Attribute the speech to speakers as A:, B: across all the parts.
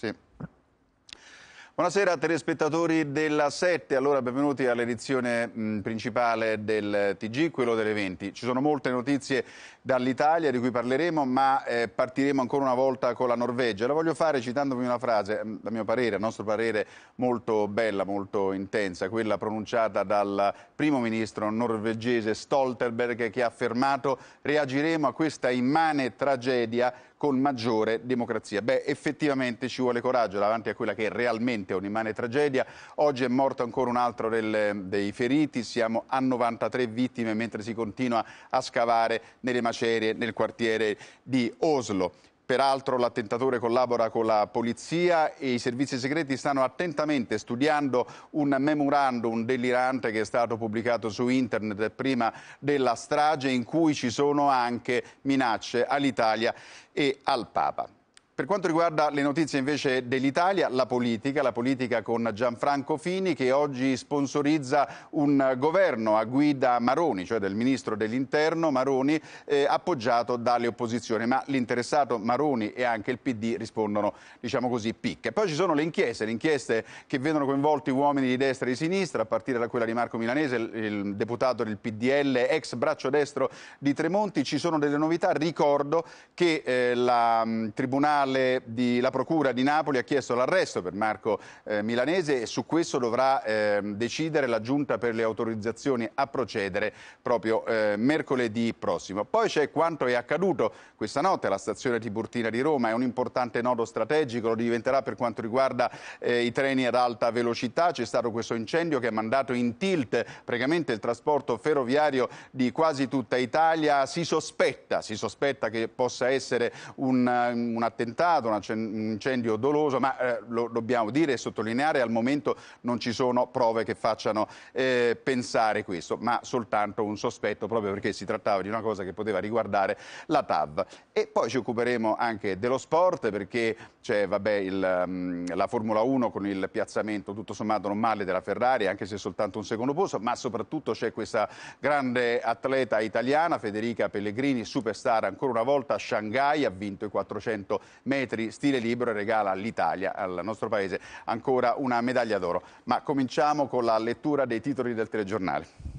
A: Sì. Buonasera telespettatori della 7, allora benvenuti all'edizione principale del TG, quello delle 20. Ci sono molte notizie dall'Italia di cui parleremo, ma eh, partiremo ancora una volta con la Norvegia. La voglio fare citandomi una frase, a mio parere, a nostro parere, molto bella, molto intensa, quella pronunciata dal primo ministro norvegese Stoltenberg che ha affermato reagiremo a questa immane tragedia con maggiore democrazia. Beh, effettivamente ci vuole coraggio davanti a quella che è realmente un'immane tragedia. Oggi è morto ancora un altro del, dei feriti, siamo a 93 vittime mentre si continua a scavare nelle macerie nel quartiere di Oslo. Peraltro l'attentatore collabora con la polizia e i servizi segreti stanno attentamente studiando un memorandum delirante che è stato pubblicato su internet prima della strage in cui ci sono anche minacce all'Italia e al Papa. Per quanto riguarda le notizie invece dell'Italia, la politica, la politica con Gianfranco Fini che oggi sponsorizza un governo a guida Maroni, cioè del ministro dell'interno Maroni, eh, appoggiato dalle opposizioni, ma l'interessato Maroni e anche il PD rispondono, diciamo così, picche. Poi ci sono le inchieste, le inchieste che vedono coinvolti uomini di destra e di sinistra, a partire da quella di Marco Milanese, il, deputato del PDL, ex braccio destro di Tremonti, ci sono delle novità, ricordo che eh, la mh, mm, Tribunale parle di la Procura di Napoli ha chiesto l'arresto per Marco eh, Milanese e su questo dovrà eh, decidere la Giunta per le autorizzazioni a procedere proprio eh, mercoledì prossimo. Poi c'è quanto è accaduto questa notte alla stazione Tiburtina di Roma, è un importante nodo strategico, lo diventerà per quanto riguarda eh, i treni ad alta velocità, c'è stato questo incendio che ha mandato in tilt praticamente il trasporto ferroviario di quasi tutta Italia, si sospetta, si sospetta che possa essere un, un attentato attentato, un incendio doloso, ma eh, lo dobbiamo dire e sottolineare, al momento non ci sono prove che facciano eh, pensare questo, ma soltanto un sospetto proprio perché si trattava di una cosa che poteva riguardare la TAV. E poi ci occuperemo anche dello sport perché c'è mm, la Formula 1 con il piazzamento tutto sommato non male della Ferrari, anche se è soltanto un secondo posto, ma soprattutto c'è questa grande atleta italiana, Federica Pellegrini, superstar ancora una volta a Shanghai, ha vinto i 400 metri, stile libero e regala all'Italia, al nostro paese, ancora una medaglia d'oro. Ma cominciamo con la lettura dei titoli del telegiornale.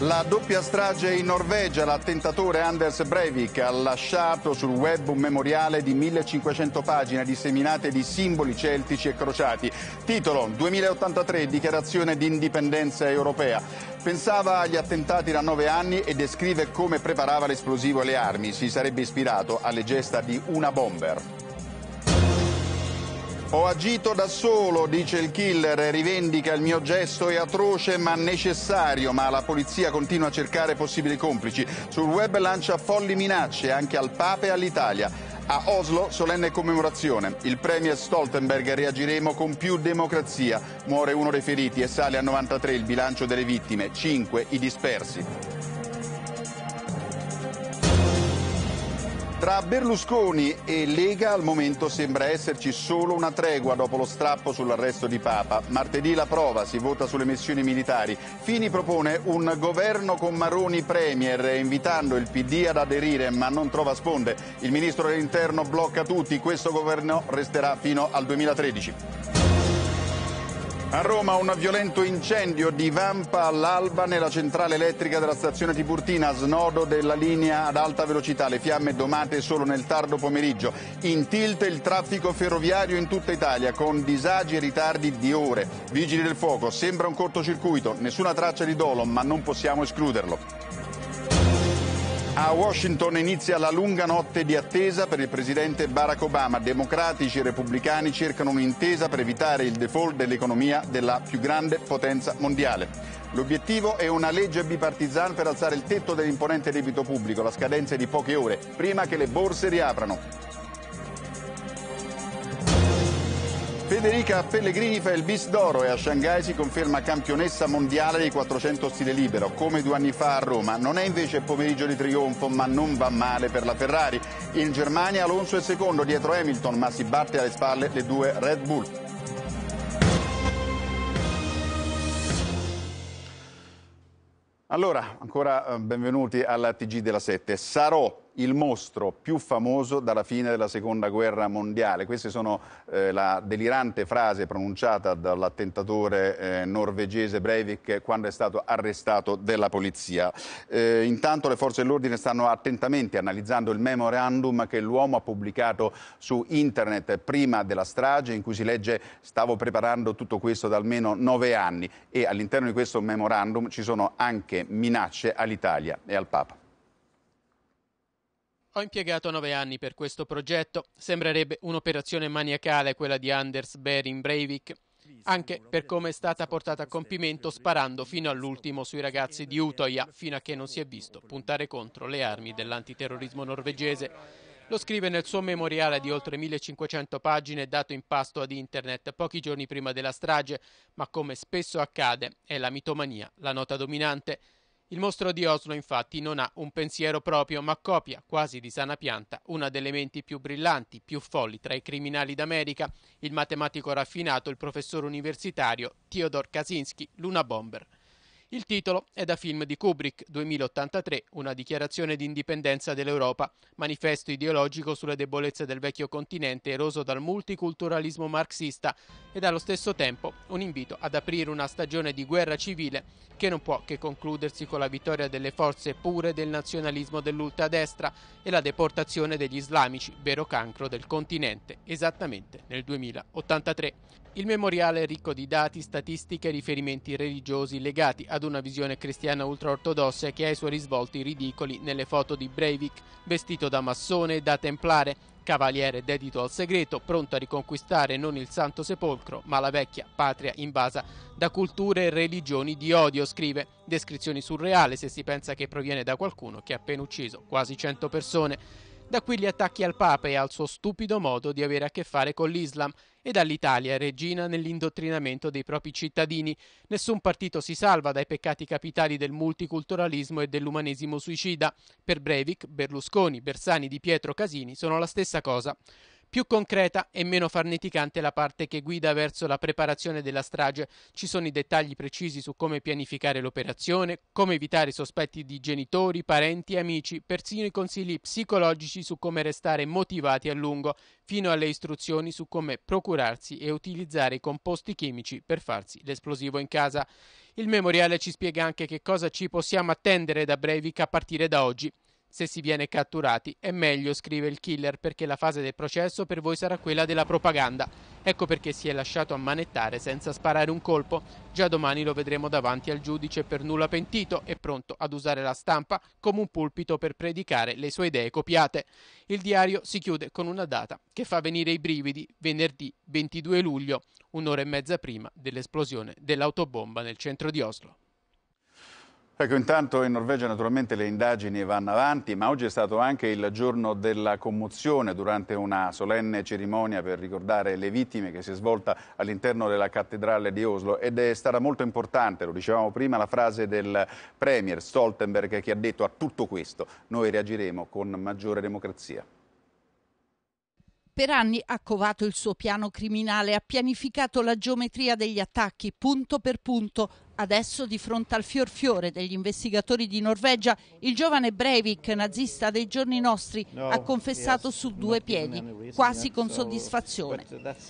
A: La doppia strage in Norvegia, l'attentatore Anders Breivik ha lasciato sul web un memoriale di 1500 pagine disseminate di simboli celtici e crociati. Titolo 2083 Dichiarazione di indipendenza europea. Pensava agli attentati da nove anni e descrive come preparava l'esplosivo e le armi. Si sarebbe ispirato alle gesta di una bomber. Ho agito da solo, dice il killer, rivendica il mio gesto è atroce ma necessario, ma la polizia continua a cercare possibili complici. Sul web lancia folli minacce anche al Pape e all'Italia. A Oslo, solenne commemorazione. Il premier Stoltenberg reagiremo con più democrazia. Muore uno dei feriti e sale a 93 il bilancio delle vittime, 5 i dispersi. Tra Berlusconi e Lega al momento sembra esserci solo una tregua dopo lo strappo sull'arresto di Papa. Martedì la prova, si vota sulle missioni militari. Fini propone un governo con Maroni Premier, invitando il PD ad aderire, ma non trova sponde. Il ministro dell'interno blocca tutti, questo governo resterà fino al 2013. A Roma un violento incendio divampa all'alba nella centrale elettrica della stazione Tiburtina, snodo della linea ad alta velocità. Le fiamme domate solo nel tardo pomeriggio. In tilt il traffico ferroviario in tutta Italia con disagi e ritardi di ore. Vigili del fuoco, sembra un cortocircuito, nessuna traccia di dolo, ma non possiamo escluderlo. A Washington inizia la lunga notte di attesa per il presidente Barack Obama. Democratici e repubblicani cercano un'intesa per evitare il default dell'economia della più grande potenza mondiale. L'obiettivo è una legge bipartisan per alzare il tetto dell'imponente debito pubblico. La scadenza è di poche ore, prima che le borse riaprano. Federica Pellegrini fa il bis d'oro e a Shanghai si conferma campionessa mondiale dei 400 stile libero, come due anni fa a Roma. Non è invece pomeriggio di trionfo, ma non va male per la Ferrari. In Germania Alonso è secondo dietro Hamilton, ma si batte alle spalle le due Red Bull. Allora, ancora eh, benvenuti alla TG della 7. Sarò il mostro più famoso dalla fine della seconda guerra mondiale. Queste sono eh, la delirante frase pronunciata dall'attentatore eh, norvegese Breivik quando è stato arrestato dalla polizia. Eh, intanto le forze dell'ordine stanno attentamente analizzando il memorandum che l'uomo ha pubblicato su internet prima della strage in cui si legge stavo preparando tutto questo da almeno nove anni e all'interno di questo memorandum ci sono anche minacce all'Italia e al Papa.
B: Ho impiegato nove anni per questo progetto, sembrerebbe un'operazione maniacale quella di Anders Bering Breivik, anche per come è stata portata a compimento sparando fino all'ultimo sui ragazzi di Utoya, fino a che non si è visto puntare contro le armi dell'antiterrorismo norvegese. Lo scrive nel suo memoriale di oltre 1500 pagine dato in pasto ad internet pochi giorni prima della strage, ma come spesso accade è la mitomania la nota dominante. Il mostro di Oslo infatti non ha un pensiero proprio, ma copia quasi di sana pianta una delle menti più brillanti, più folli tra i criminali d'America, il matematico raffinato, il professore universitario Theodore Kaczynski, Luna Bomber. Il titolo è da film di Kubrick 2083, una dichiarazione di indipendenza dell'Europa, manifesto ideologico sulle debolezze del vecchio continente eroso dal multiculturalismo marxista e allo stesso tempo un invito ad aprire una stagione di guerra civile che non può che concludersi con la vittoria delle forze pure del nazionalismo dell'ultradestra e la deportazione degli islamici, vero cancro del continente, esattamente nel 2083. Il memoriale è ricco di dati, statistiche e riferimenti religiosi legati ad una visione cristiana ultraortodossa che ha i suoi risvolti ridicoli nelle foto di Breivik, vestito da massone e da templare, cavaliere dedito al segreto, pronto a riconquistare non il santo sepolcro, ma la vecchia patria invasa da culture e religioni di odio, scrive. Descrizioni surreali se si pensa che proviene da qualcuno che ha appena ucciso quasi 100 persone. Da qui gli attacchi al Papa e al suo stupido modo di avere a che fare con l'Islam e dall'Italia regina nell'indottrinamento dei propri cittadini. Nessun partito si salva dai peccati capitali del multiculturalismo e dell'umanesimo suicida. Per Breivik, Berlusconi, Bersani, Di Pietro, Casini sono la stessa cosa. Più concreta e meno farneticante la parte che guida verso la preparazione della strage. Ci sono i dettagli precisi su come pianificare l'operazione, come evitare i sospetti di genitori, parenti, e amici, persino i consigli psicologici su come restare motivati a lungo, fino alle istruzioni su come procurarsi e utilizzare i composti chimici per farsi l'esplosivo in casa. Il memoriale ci spiega anche che cosa ci possiamo attendere da Breivik a partire da oggi se si viene catturati è meglio, scrive il killer, perché la fase del processo per voi sarà quella della propaganda. Ecco perché si è lasciato ammanettare senza sparare un colpo. Già domani lo vedremo davanti al giudice per nulla pentito e pronto ad usare la stampa come un pulpito per predicare le sue idee copiate. Il diario si chiude con una data che fa venire i brividi, venerdì 22 luglio, un'ora e mezza prima dell'esplosione dell'autobomba nel centro di Oslo.
A: Ecco, intanto in Norvegia naturalmente le indagini vanno avanti, ma oggi è stato anche il giorno della commozione durante una solenne cerimonia per ricordare le vittime che si è svolta all'interno della cattedrale di Oslo ed è stata molto importante, lo dicevamo prima, la frase del Premier Stoltenberg che ha detto a tutto questo noi reagiremo con maggiore democrazia.
C: Per anni ha covato il suo piano criminale, ha pianificato la geometria degli attacchi punto per punto, Adesso di fronte al fior fiore degli investigatori di Norvegia, il giovane Breivik, nazista dei giorni nostri, ha confessato su due piedi, quasi con soddisfazione.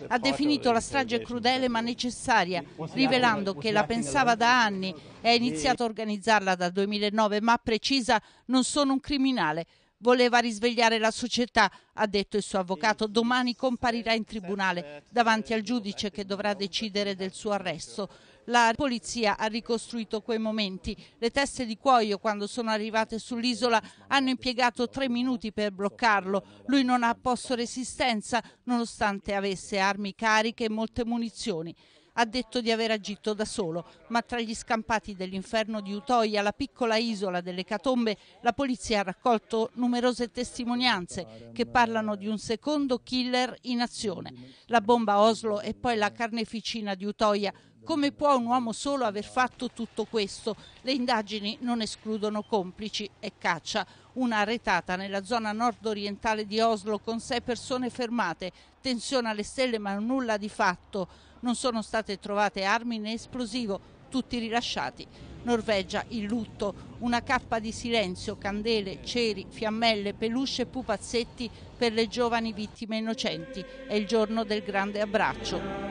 C: Ha definito la strage crudele ma necessaria, rivelando che la pensava da anni e ha iniziato a organizzarla dal 2009, ma precisa non sono un criminale. Voleva risvegliare la società, ha detto il suo avvocato. Domani comparirà in tribunale davanti al giudice che dovrà decidere del suo arresto. La polizia ha ricostruito quei momenti. Le teste di cuoio quando sono arrivate sull'isola hanno impiegato tre minuti per bloccarlo. Lui non ha posto resistenza nonostante avesse armi cariche e molte munizioni ha detto di aver agito da solo, ma tra gli scampati dell'inferno di Utoia, la piccola isola delle Catombe, la polizia ha raccolto numerose testimonianze che parlano di un secondo killer in azione. La bomba Oslo e poi la carneficina di Utoia come può un uomo solo aver fatto tutto questo? Le indagini non escludono complici e caccia. Una retata nella zona nord-orientale di Oslo con sei persone fermate, tensione alle stelle ma nulla di fatto. Non sono state trovate armi né esplosivo, tutti rilasciati. Norvegia il lutto, una cappa di silenzio, candele, ceri, fiammelle, peluche e pupazzetti per le giovani vittime innocenti. È il giorno del grande abbraccio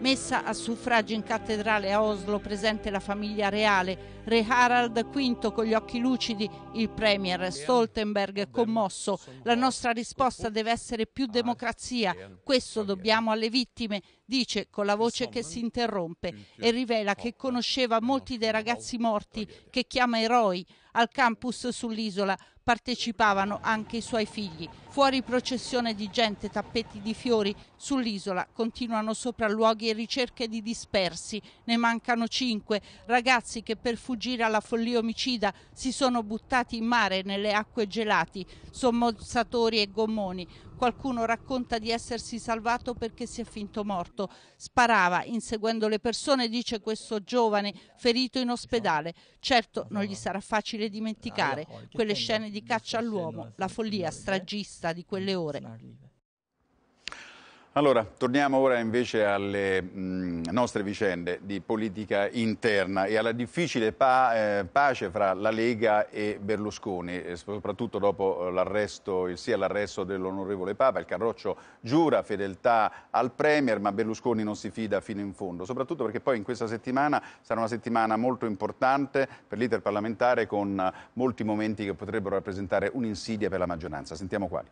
C: messa a suffragio in cattedrale a Oslo presente la famiglia reale, re Harald V con gli occhi lucidi, il premier Stoltenberg commosso, la nostra risposta deve essere più democrazia, questo dobbiamo alle vittime, dice con la voce che si interrompe e rivela che conosceva molti dei ragazzi morti che chiama eroi al campus sull'isola partecipavano anche i suoi figli. Fuori processione di gente, tappeti di fiori, sull'isola continuano sopralluoghi e ricerche di dispersi, ne mancano cinque, ragazzi che per fuggire alla follia omicida si sono buttati in mare nelle acque gelati, sommozzatori e gommoni, Qualcuno racconta di essersi salvato perché si è finto morto. Sparava inseguendo le persone, dice questo giovane ferito in ospedale. Certo non gli sarà facile dimenticare ah, quelle scene di caccia all'uomo, la follia stragista di quelle ore.
A: Allora, torniamo ora invece alle mh, nostre vicende di politica interna e alla difficile pa eh, pace fra la Lega e Berlusconi, eh, soprattutto dopo l'arresto, il sia l'arresto dell'onorevole Papa, il Carroccio giura fedeltà al Premier, ma Berlusconi non si fida fino in fondo, soprattutto perché poi in questa settimana sarà una settimana molto importante per l'iter parlamentare con molti momenti che potrebbero rappresentare un'insidia per la maggioranza. Sentiamo quali.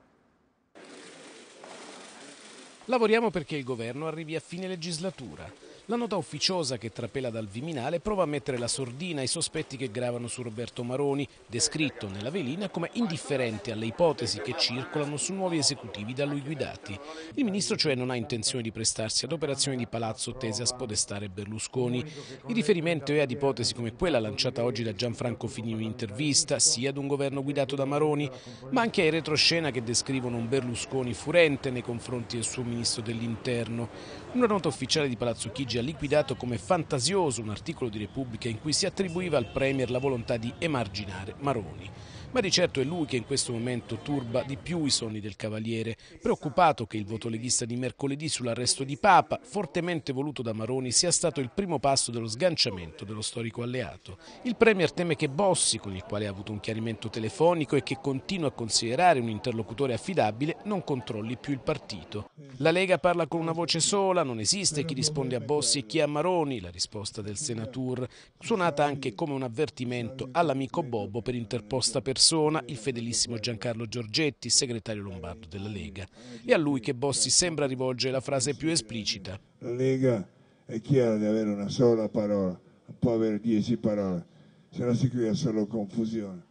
D: Lavoriamo perché il governo arrivi a fine legislatura la nota ufficiosa che trapela dal Viminale prova a mettere la sordina ai sospetti che gravano su Roberto Maroni, descritto nella velina come indifferente alle ipotesi che circolano su nuovi esecutivi da lui guidati. Il ministro cioè non ha intenzione di prestarsi ad operazioni di palazzo tese a spodestare Berlusconi. Il riferimento è ad ipotesi come quella lanciata oggi da Gianfranco Fini in un'intervista, sia ad un governo guidato da Maroni, ma anche ai retroscena che descrivono un Berlusconi furente nei confronti del suo ministro dell'interno. Una nota ufficiale di Palazzo Chigi Parigi ha liquidato come fantasioso un articolo di Repubblica in cui si attribuiva al Premier la volontà di emarginare Maroni ma di certo è lui che in questo momento turba di più i sogni del Cavaliere, preoccupato che il voto leghista di mercoledì sull'arresto di Papa, fortemente voluto da Maroni, sia stato il primo passo dello sganciamento dello storico alleato. Il Premier teme che Bossi, con il quale ha avuto un chiarimento telefonico e che continua a considerare un interlocutore affidabile, non controlli più il partito. La Lega parla con una voce sola, non esiste chi risponde a Bossi e chi a Maroni, la risposta del Senatur, suonata anche come un avvertimento all'amico Bobo per interposta persona persona il fedelissimo Giancarlo Giorgetti, segretario lombardo della Lega. È a lui che Bossi sembra rivolgere la frase più esplicita.
E: La Lega è chiara di avere una sola parola, non può avere dieci parole, se no si crea solo confusione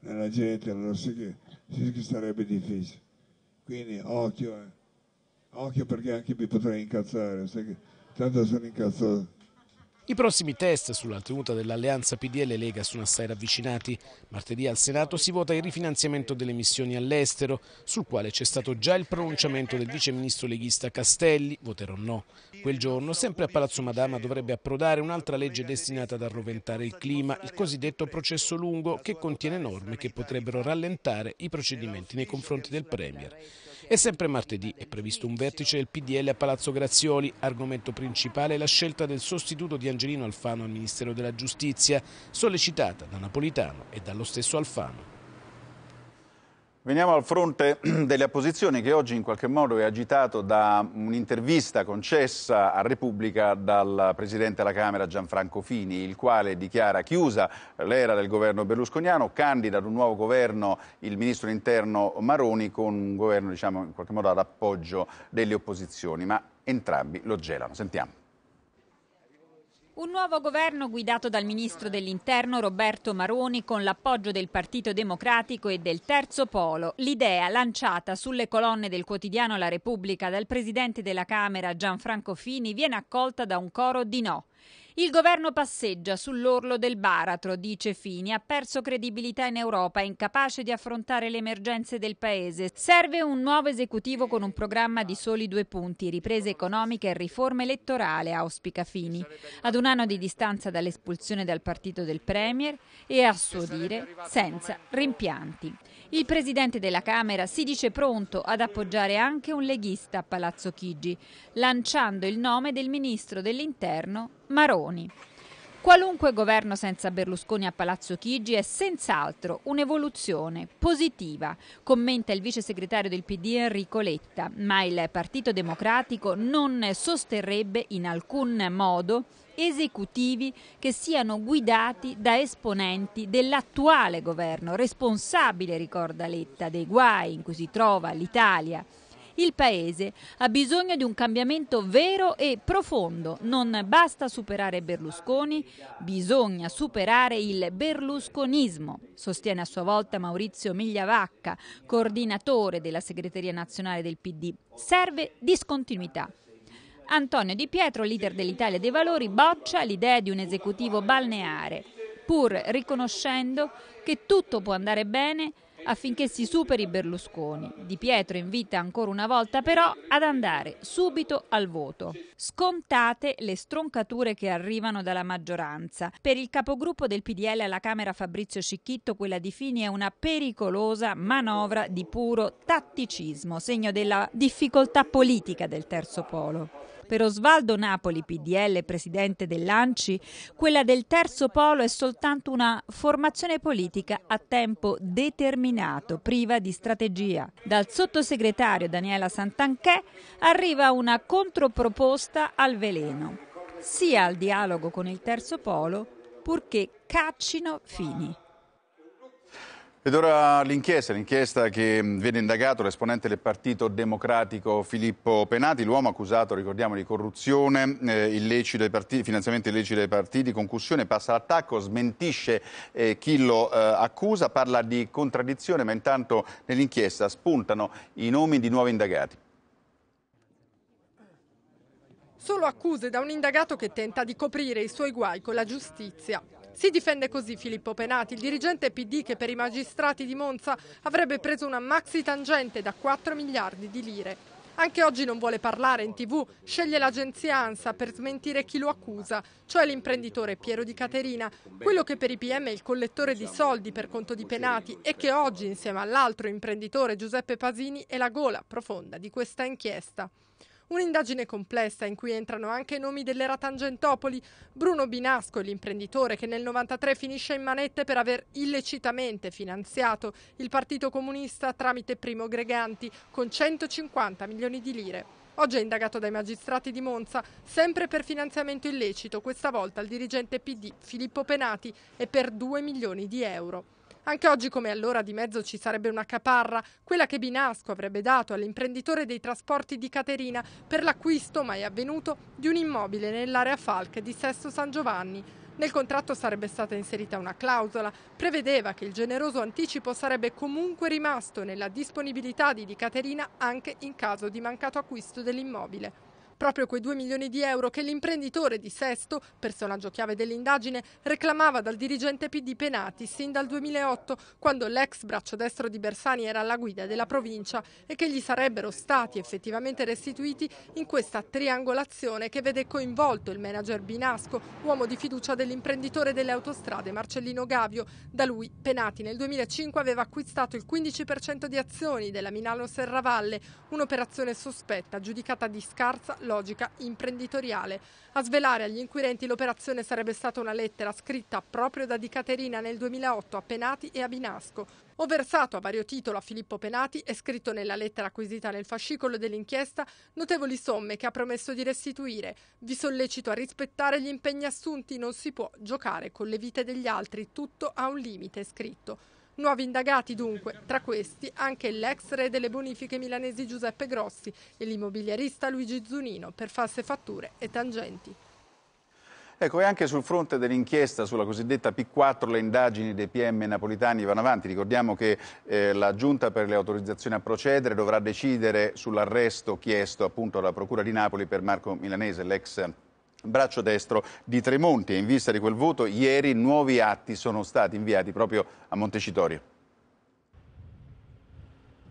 E: nella gente, allora sì che, sì sarebbe difficile. Quindi occhio, eh. occhio perché anche mi potrei incazzare, tanto sono incazzato.
D: I prossimi test sulla tenuta dell'alleanza PDL e Lega sono assai ravvicinati. Martedì al Senato si vota il rifinanziamento delle missioni all'estero, sul quale c'è stato già il pronunciamento del viceministro leghista Castelli, voterò no. Quel giorno, sempre a Palazzo Madama, dovrebbe approdare un'altra legge destinata ad arroventare il clima, il cosiddetto processo lungo, che contiene norme che potrebbero rallentare i procedimenti nei confronti del Premier. E sempre martedì è previsto un vertice del PDL a Palazzo Grazioli, argomento principale la scelta del sostituto di Angelino Alfano al Ministero della Giustizia, sollecitata da Napolitano e dallo stesso Alfano. Veniamo al
A: fronte delle opposizioni che oggi in qualche modo è agitato da un'intervista concessa a Repubblica dal Presidente della Camera Gianfranco Fini, il quale dichiara chiusa l'era del governo berlusconiano, candida ad un nuovo governo il Ministro interno Maroni con un governo diciamo, in qualche modo ad appoggio delle opposizioni, ma entrambi lo gelano. Sentiamo.
F: Un nuovo governo guidato dal ministro dell'interno Roberto Maroni con l'appoggio del Partito Democratico e del Terzo Polo. L'idea lanciata sulle colonne del quotidiano La Repubblica dal presidente della Camera Gianfranco Fini viene accolta da un coro di no. Il governo passeggia sull'orlo del baratro, dice Fini, ha perso credibilità in Europa, è incapace di affrontare le emergenze del paese. Serve un nuovo esecutivo con un programma di soli due punti, riprese economiche e riforma elettorale, auspica Fini. Ad un anno di distanza dall'espulsione dal partito del Premier e, a suo dire, senza rimpianti. Il presidente della Camera si dice pronto ad appoggiare anche un leghista a Palazzo Chigi, lanciando il nome del ministro dell'Interno Maroni. Qualunque governo senza Berlusconi a Palazzo Chigi è senz'altro un'evoluzione positiva, commenta il vice segretario del PD Enrico Letta, ma il Partito Democratico non sosterrebbe in alcun modo esecutivi che siano guidati da esponenti dell'attuale governo, responsabile, ricorda Letta, dei guai in cui si trova l'Italia. Il Paese ha bisogno di un cambiamento vero e profondo. Non basta superare Berlusconi, bisogna superare il berlusconismo, sostiene a sua volta Maurizio Migliavacca, coordinatore della segreteria nazionale del PD. Serve discontinuità. Antonio Di Pietro, leader dell'Italia dei Valori, boccia l'idea di un esecutivo balneare, pur riconoscendo che tutto può andare bene affinché si superi Berlusconi. Di Pietro invita ancora una volta però ad andare subito al voto. Scontate le stroncature che arrivano dalla maggioranza. Per il capogruppo del PDL alla Camera Fabrizio Scicchitto quella di Fini è una pericolosa manovra di puro tatticismo, segno della difficoltà politica del terzo polo. Per Osvaldo Napoli, PDL, presidente dell'ANCI, quella del terzo polo è soltanto una formazione politica a tempo determinato, priva di strategia. Dal sottosegretario Daniela Santanchè arriva una controproposta al veleno, sia al dialogo con il terzo polo, purché caccino Fini.
A: Ed ora l'inchiesta, l'inchiesta che mm, viene indagato l'esponente del Partito Democratico Filippo Penati, l'uomo accusato, ricordiamo, di corruzione, eh, illecito partiti, finanziamento illecito dei partiti, concussione, passa all'attacco, smentisce eh, chi lo eh, accusa, parla di contraddizione, ma intanto nell'inchiesta spuntano i nomi di nuovi indagati.
G: Solo accuse da un indagato che tenta di coprire i suoi guai con la giustizia. Si difende così Filippo Penati, il dirigente PD che per i magistrati di Monza avrebbe preso una maxi tangente da 4 miliardi di lire. Anche oggi non vuole parlare in tv, sceglie l'agenzia ANSA per smentire chi lo accusa, cioè l'imprenditore Piero Di Caterina, quello che per i PM è il collettore di soldi per conto di penati e che oggi insieme all'altro imprenditore Giuseppe Pasini è la gola profonda di questa inchiesta. Un'indagine complessa in cui entrano anche i nomi dell'era Tangentopoli. Bruno Binasco, l'imprenditore che nel 93 finisce in manette per aver illecitamente finanziato il Partito Comunista tramite Primo Greganti con 150 milioni di lire. Oggi è indagato dai magistrati di Monza, sempre per finanziamento illecito, questa volta al dirigente PD Filippo Penati e per 2 milioni di euro. Anche oggi come allora di mezzo ci sarebbe una caparra, quella che Binasco avrebbe dato all'imprenditore dei trasporti di Caterina per l'acquisto mai avvenuto di un immobile nell'area Falc di Sesto San Giovanni. Nel contratto sarebbe stata inserita una clausola, prevedeva che il generoso anticipo sarebbe comunque rimasto nella disponibilità di Di Caterina anche in caso di mancato acquisto dell'immobile proprio quei 2 milioni di euro che l'imprenditore di Sesto, personaggio chiave dell'indagine, reclamava dal dirigente PD Penati sin dal 2008, quando l'ex braccio destro di Bersani era alla guida della provincia e che gli sarebbero stati effettivamente restituiti in questa triangolazione che vede coinvolto il manager Binasco, uomo di fiducia dell'imprenditore delle autostrade Marcellino Gavio. Da lui Penati nel 2005 aveva acquistato il 15% di azioni della Milano Serravalle, un'operazione sospetta giudicata di scarsa logica ideologica imprenditoriale. A svelare agli inquirenti l'operazione sarebbe stata una lettera scritta proprio da Di Caterina nel 2008 a Penati e a Binasco. Ho versato a vario titolo a Filippo Penati e scritto nella lettera acquisita nel fascicolo dell'inchiesta notevoli somme che ha promesso di restituire. Vi sollecito a rispettare gli impegni assunti, non si può giocare con le vite degli altri, tutto ha un limite, scritto. Nuovi indagati dunque, tra questi anche l'ex re delle bonifiche milanesi Giuseppe Grossi e l'immobiliarista Luigi Zunino per false fatture e tangenti.
A: Ecco, e anche sul fronte dell'inchiesta sulla cosiddetta P4 le indagini dei PM napolitani vanno avanti. Ricordiamo che eh, la Giunta per le autorizzazioni a procedere dovrà decidere sull'arresto chiesto appunto dalla Procura di Napoli per Marco Milanese, l'ex braccio destro di Tremonti e in vista di quel voto ieri nuovi atti sono stati inviati proprio a Montecitorio.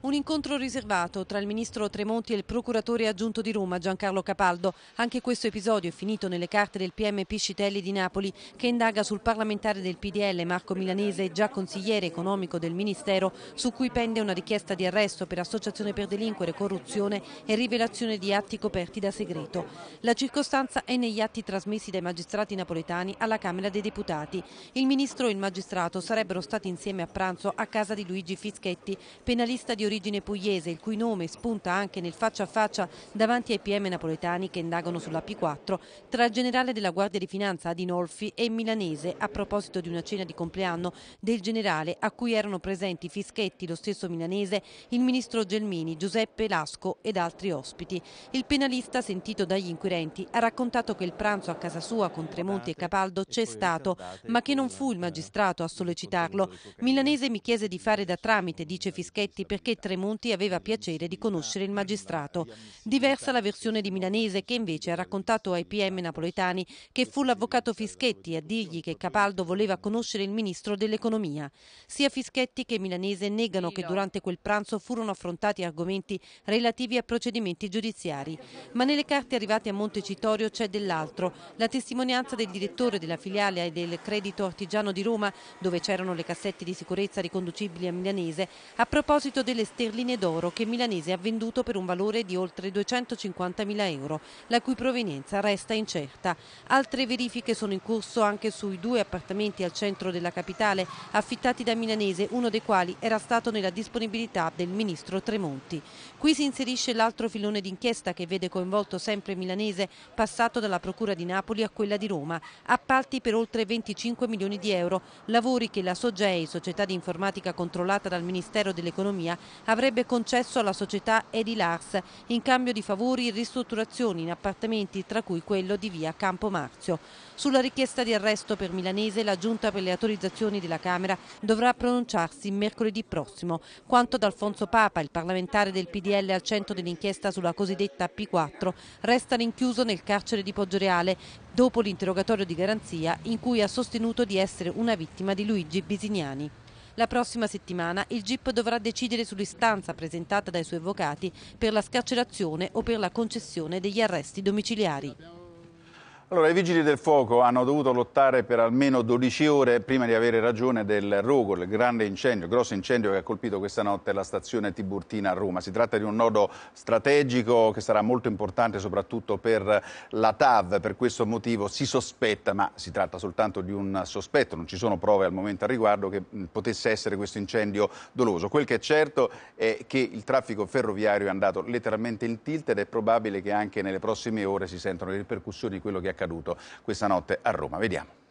B: Un
H: incontro riservato tra il ministro Tremonti e il procuratore aggiunto di Roma Giancarlo Capaldo. Anche questo episodio è finito nelle carte del PM Piscitelli di Napoli che indaga sul parlamentare del PDL Marco Milanese, già consigliere economico del Ministero, su cui pende una richiesta di arresto per associazione per delinquere, corruzione e rivelazione di atti coperti da segreto. La circostanza è negli atti trasmessi dai magistrati napoletani alla Camera dei Deputati. Il ministro e il magistrato sarebbero stati insieme a pranzo a casa di Luigi Fischetti, penalista di origine origine pugliese, il cui nome spunta anche nel faccia a faccia davanti ai PM napoletani che indagano sulla P4 tra il generale della Guardia di Finanza Adinolfi e milanese a proposito di una cena di compleanno del generale a cui erano presenti Fischetti, lo stesso milanese, il ministro Gelmini, Giuseppe Lasco ed altri ospiti. Il penalista, sentito dagli inquirenti, ha raccontato che il pranzo a casa sua con Tremonti e Capaldo c'è stato, ma che non fu il eh, magistrato a sollecitarlo. Milanese mi chiese di fare da tramite, dice Fischetti, perché Tremonti aveva piacere di conoscere il magistrato. Diversa la versione di Milanese che invece ha raccontato ai PM napoletani che fu l'avvocato Fischetti a dirgli che Capaldo voleva conoscere il ministro dell'economia. Sia Fischetti che Milanese negano che durante quel pranzo furono affrontati argomenti relativi a procedimenti giudiziari. Ma nelle carte arrivate a Montecitorio c'è dell'altro. La testimonianza del direttore della filiale e del credito artigiano di Roma, dove c'erano le cassette di sicurezza riconducibili a Milanese, a proposito delle sterline d'oro che Milanese ha venduto per un valore di oltre 250.000 euro, la cui provenienza resta incerta. Altre verifiche sono in corso anche sui due appartamenti al centro della capitale affittati da Milanese, uno dei quali era stato nella disponibilità del ministro Tremonti. Qui si inserisce l'altro filone d'inchiesta che vede coinvolto sempre Milanese, passato dalla Procura di Napoli a quella di Roma, appalti per oltre 25 milioni di euro, lavori che la Sogei, società di informatica controllata dal Ministero dell'Economia, avrebbe concesso alla società Edilars in cambio di favori ristrutturazioni in appartamenti, tra cui quello di via Campo Marzio. Sulla richiesta di arresto per Milanese, la Giunta per le autorizzazioni della Camera dovrà pronunciarsi mercoledì prossimo. Quanto ad Alfonso Papa, il parlamentare del PDL al centro dell'inchiesta sulla cosiddetta P4, resta rinchiuso nel carcere di Poggioreale dopo l'interrogatorio di garanzia in cui ha sostenuto di essere una vittima di Luigi Bisignani. La prossima settimana il GIP dovrà decidere sull'istanza presentata dai suoi avvocati per la scarcerazione o per la concessione degli arresti domiciliari.
A: Allora, i vigili del fuoco hanno dovuto lottare per almeno 12 ore prima di avere ragione del rogo, il grande incendio, il grosso incendio che ha colpito questa notte la stazione Tiburtina a Roma. Si tratta di un nodo strategico che sarà molto importante soprattutto per la TAV, per questo motivo si sospetta, ma si tratta soltanto di un sospetto, non ci sono prove al momento a riguardo che mm, potesse essere questo incendio doloso. Quel che è certo è che il traffico ferroviario è andato letteralmente in tilt ed è probabile che anche nelle prossime ore si sentano le ripercussioni di quello che è accaduto questa notte a Roma. Vediamo.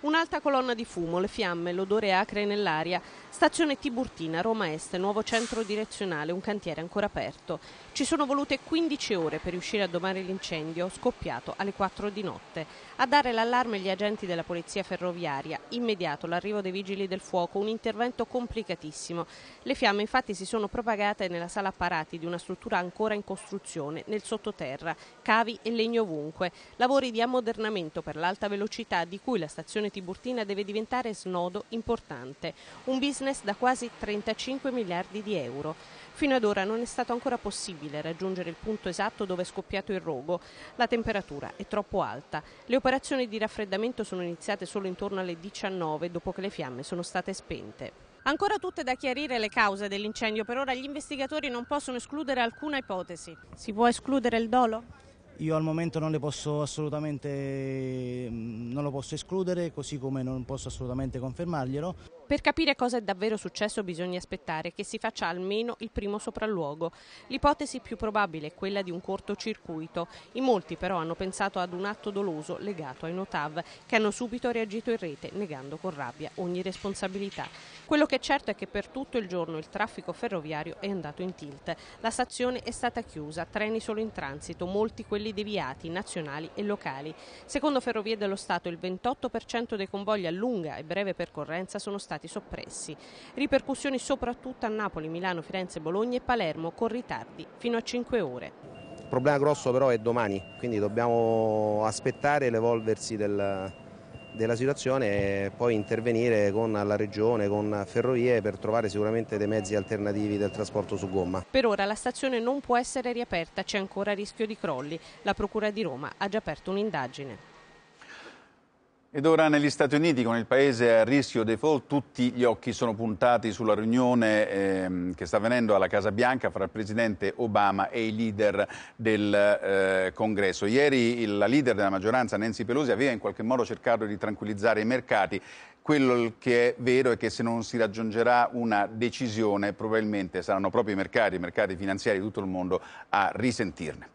I: Un'alta colonna di fumo, le fiamme, l'odore acre nell'aria. Stazione Tiburtina, Roma Est, nuovo centro direzionale, un cantiere ancora aperto. Ci sono volute 15 ore per riuscire a domare l'incendio scoppiato alle 4 di notte. A dare l'allarme gli agenti della polizia ferroviaria, immediato l'arrivo dei vigili del fuoco, un intervento complicatissimo. Le fiamme infatti si sono propagate nella sala apparati di una struttura ancora in costruzione, nel sottoterra, cavi e legno ovunque. Lavori di ammodernamento per l'alta velocità di cui la stazione Tiburtina deve diventare snodo importante. Un business business da quasi 35 miliardi di euro. Fino ad ora non è stato ancora possibile raggiungere il punto esatto dove è scoppiato il rogo. La temperatura è troppo alta. Le operazioni di raffreddamento sono iniziate solo intorno alle 19 dopo che le fiamme sono state spente. Ancora tutte da chiarire le cause dell'incendio, per ora gli investigatori non possono escludere alcuna ipotesi.
J: Si può escludere il dolo? Io al momento non le posso assolutamente mm, non lo posso escludere, così come non posso assolutamente confermarglielo.
I: Per capire cosa è davvero successo bisogna aspettare che si faccia almeno il primo sopralluogo. L'ipotesi più probabile è quella di un cortocircuito. In molti però hanno pensato ad un atto doloso legato ai Notav, che hanno subito reagito in rete, negando con rabbia ogni responsabilità. Quello che è certo è che per tutto il giorno il traffico ferroviario è andato in tilt. La stazione è stata chiusa, treni solo in transito, molti quelli controlli deviati nazionali e locali. Secondo Ferrovie dello Stato il 28% dei convogli a lunga e breve percorrenza sono stati soppressi. Ripercussioni soprattutto a Napoli, Milano, Firenze, Bologna e Palermo con ritardi fino a 5 ore.
A: Il problema grosso però è domani, quindi dobbiamo aspettare l'evolversi del, della situazione
D: e poi intervenire con la regione, con ferrovie per trovare sicuramente dei mezzi alternativi del trasporto su gomma.
I: Per ora la stazione non può essere riaperta, c'è ancora rischio di crolli. La Procura di Roma ha già aperto un'indagine.
A: Ed ora negli Stati Uniti, con il paese a rischio default, tutti gli occhi sono puntati sulla riunione ehm, che sta avvenendo alla Casa Bianca fra il presidente Obama e i leader del eh, congresso. Ieri il, la leader della maggioranza, Nancy Pelosi, aveva in qualche modo cercato di tranquillizzare i mercati. Quello che è vero è che se non si raggiungerà una decisione probabilmente saranno proprio i mercati, i mercati finanziari di tutto il mondo a risentirne.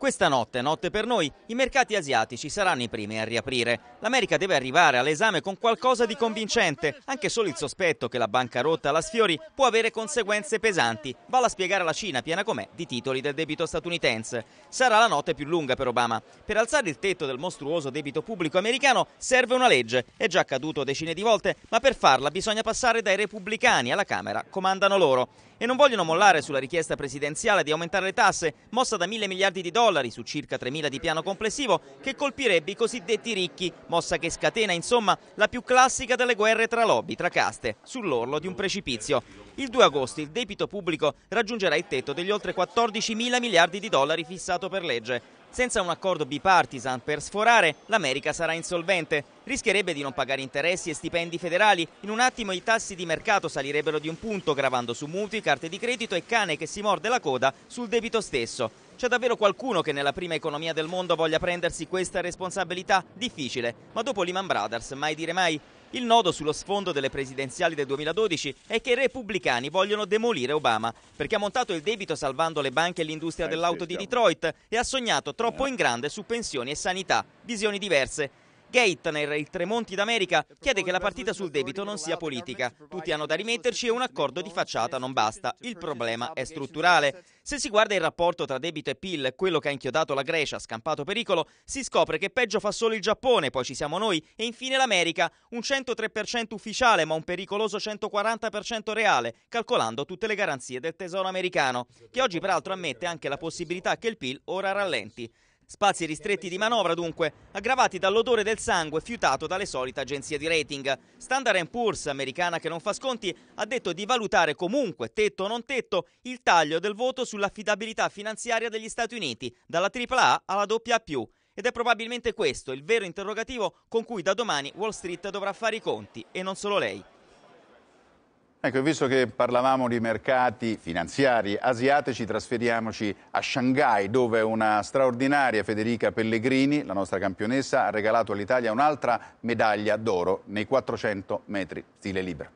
E: Questa notte, notte per noi, i mercati asiatici saranno i primi a riaprire. L'America deve arrivare all'esame con qualcosa di convincente. Anche solo il sospetto che la bancarotta la sfiori può avere conseguenze pesanti. Vale a spiegare la Cina, piena com'è, di titoli del debito statunitense. Sarà la notte più lunga per Obama. Per alzare il tetto del mostruoso debito pubblico americano serve una legge. È già accaduto decine di volte, ma per farla bisogna passare dai repubblicani alla Camera. Comandano loro. E non vogliono mollare sulla richiesta presidenziale di aumentare le tasse, mossa da mille miliardi di dollari dollari su circa 3.000 di piano complessivo che colpirebbe i cosiddetti ricchi, mossa che scatena insomma la più classica delle guerre tra lobby, tra caste, sull'orlo di un precipizio. Il 2 agosto il debito pubblico raggiungerà il tetto degli oltre 14.000 miliardi di dollari fissato per legge. Senza un accordo bipartisan per sforare, l'America sarà insolvente. Rischierebbe di non pagare interessi e stipendi federali. In un attimo i tassi di mercato salirebbero di un punto, gravando su mutui, carte di credito e cane che si morde la coda sul debito stesso. C'è davvero qualcuno che nella prima economia del mondo voglia prendersi questa responsabilità? Difficile, ma dopo Lehman Brothers, mai dire mai. Il nodo sullo sfondo delle presidenziali del 2012 è che i repubblicani vogliono demolire Obama, perché ha montato il debito salvando le banche e l'industria eh dell'auto di Detroit e ha sognato troppo in grande su pensioni e sanità, visioni diverse. Geithner, il Tremonti d'America, chiede che la partita sul debito non sia politica. Tutti hanno da rimetterci e un accordo di facciata non basta. Il problema è strutturale. Se si guarda il rapporto tra debito e PIL, quello che ha inchiodato la Grecia, scampato pericolo, si scopre che peggio fa solo il Giappone, poi ci siamo noi e infine l'America, un 103% ufficiale ma un pericoloso 140% reale, calcolando tutte le garanzie del tesoro americano, che oggi peraltro ammette anche la possibilità che il PIL ora rallenti. Spazi ristretti di manovra dunque, aggravati dall'odore del sangue fiutato dalle solite agenzie di rating. Standard Poor's, americana che non fa sconti, ha detto di valutare comunque, tetto o non tetto, il taglio del voto sull'affidabilità finanziaria degli Stati Uniti, dalla AAA alla AA+. Ed è probabilmente questo il vero interrogativo con cui da domani Wall Street dovrà fare i conti, e non solo lei.
A: Ecco, visto che parlavamo di mercati finanziari asiatici, trasferiamoci a Shanghai, dove una straordinaria Federica Pellegrini, la nostra campionessa, ha regalato all'Italia un'altra medaglia d'oro nei 400 metri stile libero.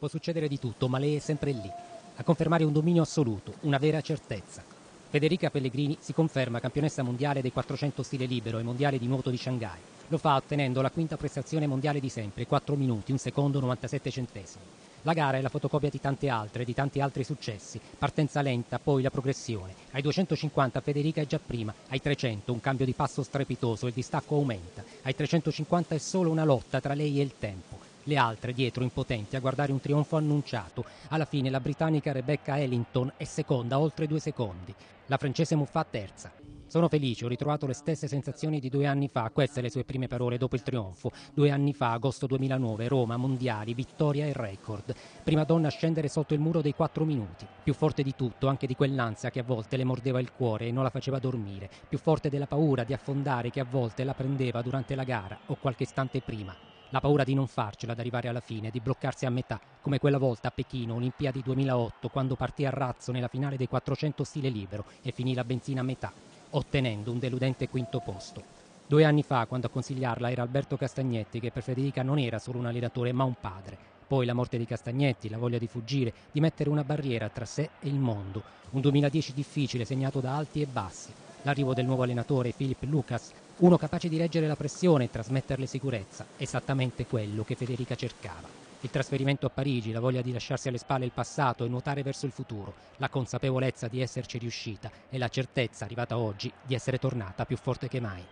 J: Può succedere di tutto, ma lei è sempre lì, a confermare un dominio assoluto, una vera certezza. Federica Pellegrini si conferma campionessa mondiale dei 400 stile libero e mondiale di nuoto di Shanghai. Lo fa ottenendo la quinta prestazione mondiale di sempre, 4 minuti, 1 secondo 97 centesimi. La gara è la fotocopia di tante altre, di tanti altri successi. Partenza lenta, poi la progressione. Ai 250 Federica è già prima, ai 300 un cambio di passo strepitoso, il distacco aumenta. Ai 350 è solo una lotta tra lei e il tempo le altre dietro impotenti a guardare un trionfo annunciato. Alla fine la britannica Rebecca Ellington è seconda, oltre due secondi, la francese Muffat terza. Sono felice, ho ritrovato le stesse sensazioni di due anni fa, queste le sue prime parole dopo il trionfo. Due anni fa, agosto 2009, Roma, mondiali, vittoria e record. Prima donna a scendere sotto il muro dei quattro minuti. Più forte di tutto, anche di quell'ansia che a volte le mordeva il cuore e non la faceva dormire. Più forte della paura di affondare che a volte la prendeva durante la gara o qualche istante prima la paura di non farcela di arrivare alla fine, di bloccarsi a metà, come quella volta a Pechino, Olimpiadi 2008, quando partì a razzo nella finale dei 400 stile libero e finì la benzina a metà, ottenendo un deludente quinto posto. Due anni fa, quando a consigliarla era Alberto Castagnetti, che per Federica non era solo un allenatore, ma un padre. Poi la morte di Castagnetti, la voglia di fuggire, di mettere una barriera tra sé e il mondo. Un 2010 difficile, segnato da alti e bassi, l'arrivo del nuovo allenatore Philip Lucas, uno capace di reggere la pressione e trasmetterle sicurezza, esattamente quello che Federica cercava. Il trasferimento a Parigi, la voglia di lasciarsi alle spalle il passato e nuotare verso il futuro, la consapevolezza di esserci riuscita e la certezza, arrivata oggi, di essere tornata più forte che mai.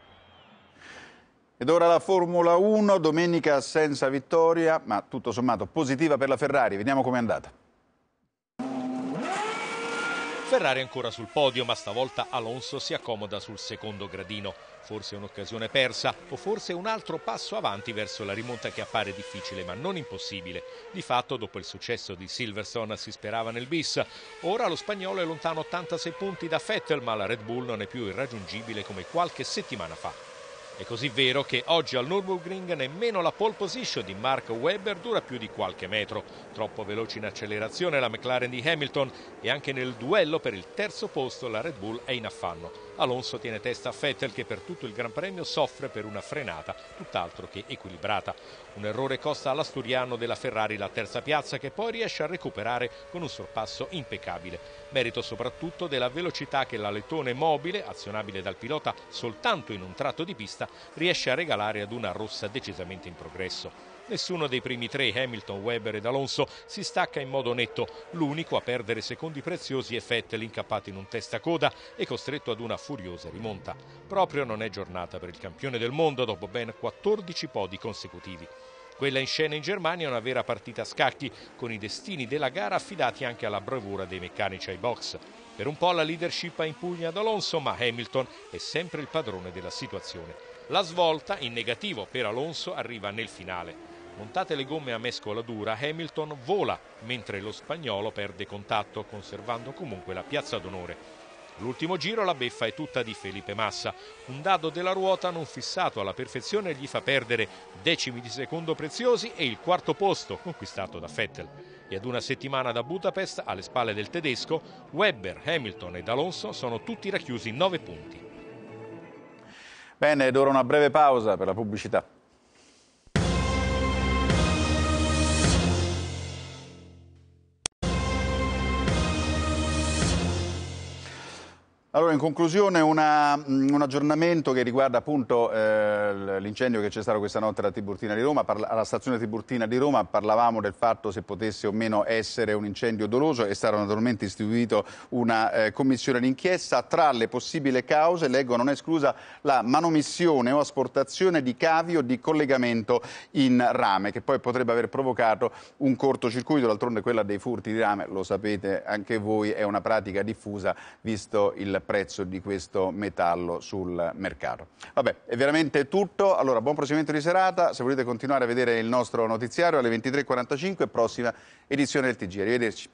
A: Ed ora la Formula 1, domenica senza vittoria, ma tutto sommato positiva per la Ferrari. Vediamo com'è andata.
K: Ferrari ancora sul podio, ma stavolta Alonso si accomoda sul secondo gradino. Forse un'occasione persa o forse un altro passo avanti verso la rimonta che appare difficile ma non impossibile. Di fatto, dopo il successo di Silverstone si sperava nel bis. Ora lo spagnolo è lontano 86 punti da Vettel, ma la Red Bull non è più irraggiungibile come qualche settimana fa. È così vero che oggi al Nürburgring nemmeno la pole position di Mark Webber dura più di qualche metro. Troppo veloce in accelerazione la McLaren di Hamilton e anche nel duello per il terzo posto la Red Bull è in affanno. Alonso tiene testa a Vettel che per tutto il Gran Premio soffre per una frenata tutt'altro che equilibrata. Un errore costa all'asturiano della Ferrari la terza piazza che poi riesce a recuperare con un sorpasso impeccabile. Merito soprattutto della velocità che l'alettone mobile, azionabile dal pilota soltanto in un tratto di pista, riesce a regalare ad una rossa decisamente in progresso. Nessuno dei primi tre, Hamilton, Weber ed Alonso, si stacca in modo netto. L'unico a perdere secondi preziosi è Vettel, incappato in un testacoda e costretto ad una furiosa rimonta. Proprio non è giornata per il campione del mondo dopo ben 14 podi consecutivi. Quella in scena in Germania è una vera partita a scacchi, con i destini della gara affidati anche alla bravura dei meccanici ai box. Per un po' la leadership ha in pugna ad Alonso, ma Hamilton è sempre il padrone della situazione. La svolta, in negativo per Alonso, arriva nel finale. Montate le gomme a mescola dura, Hamilton vola mentre lo spagnolo perde contatto, conservando comunque la piazza d'onore. L'ultimo giro la beffa è tutta di Felipe Massa. Un dado della ruota non fissato alla perfezione gli fa perdere decimi di secondo preziosi e il quarto posto conquistato da Vettel. E ad una settimana da Budapest, alle spalle del tedesco, Webber, Hamilton ed Alonso sono tutti racchiusi in nove punti.
A: Bene, ed ora una breve pausa per la pubblicità. Allora, in conclusione, una, mm, un aggiornamento che riguarda appunto eh, l'incendio che c'è stato questa notte alla, Tiburtina di Roma, alla stazione Tiburtina di Roma. Parlavamo del fatto se potesse o meno essere un incendio doloso. È stata naturalmente istituita una eh, commissione d'inchiesta. Tra le possibili cause, leggo non è esclusa la manomissione o asportazione di cavi o di collegamento in rame, che poi potrebbe aver provocato un cortocircuito. D'altronde, quella dei furti di rame, lo sapete anche voi, è una pratica diffusa visto il prezzo di questo metallo sul mercato. Vabbè, è veramente tutto. Allora, buon proseguimento di serata. Se volete continuare a vedere il nostro notiziario alle 23.45, prossima edizione del TG. Arrivederci.